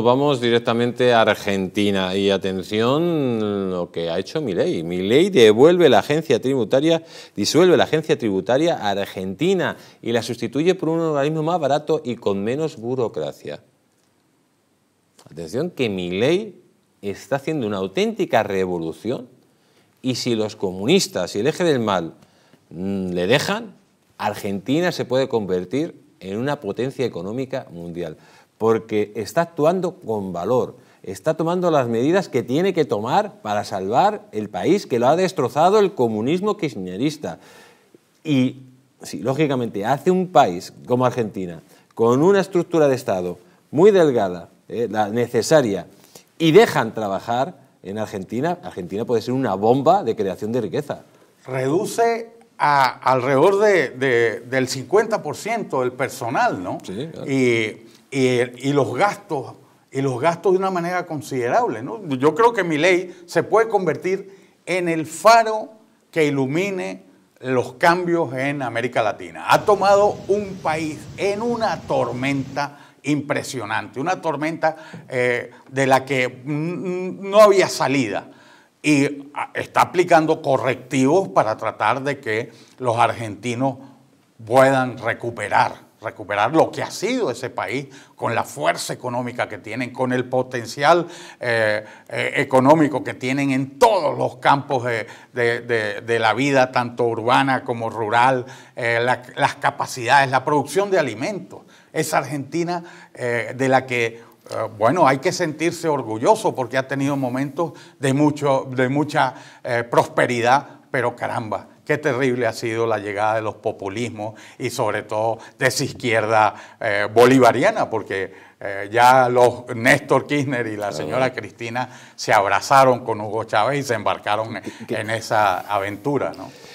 Vamos directamente a Argentina y atención lo que ha hecho mi ley. devuelve la agencia tributaria, disuelve la agencia tributaria a Argentina y la sustituye por un organismo más barato y con menos burocracia. Atención que mi ley está haciendo una auténtica revolución y si los comunistas y el eje del mal mm, le dejan, Argentina se puede convertir en una potencia económica mundial porque está actuando con valor, está tomando las medidas que tiene que tomar para salvar el país que lo ha destrozado el comunismo kirchnerista. Y si lógicamente hace un país como Argentina, con una estructura de Estado muy delgada, eh, la necesaria, y dejan trabajar en Argentina, Argentina puede ser una bomba de creación de riqueza. Reduce alrededor de, del 50% del personal, ¿no? y, y, los gastos, y los gastos de una manera considerable, ¿no? Yo creo que mi ley se puede convertir en el faro que ilumine los cambios en América Latina. Ha tomado un país en una tormenta impresionante, una tormenta eh, de la que no había salida y ah, está aplicando correctivos para tratar de que los argentinos puedan recuperar recuperar lo que ha sido ese país con la fuerza económica que tienen, con el potencial eh, eh, económico que tienen en todos los campos de, la vida, tanto urbana como rural, eh, las capacidades, la producción de alimentos. Esa Argentina de la que Ah, bueno, hay que sentirse orgulloso porque ha tenido momentos de, mucho, de mucha eh, prosperidad, pero caramba, qué terrible ha sido la llegada de los populismos y sobre todo de esa izquierda eh, bolivariana, porque eh, ya los Néstor Kirchner y la señora Cristina se abrazaron con Hugo Chávez y se embarcaron en, en esa aventura. ¿no?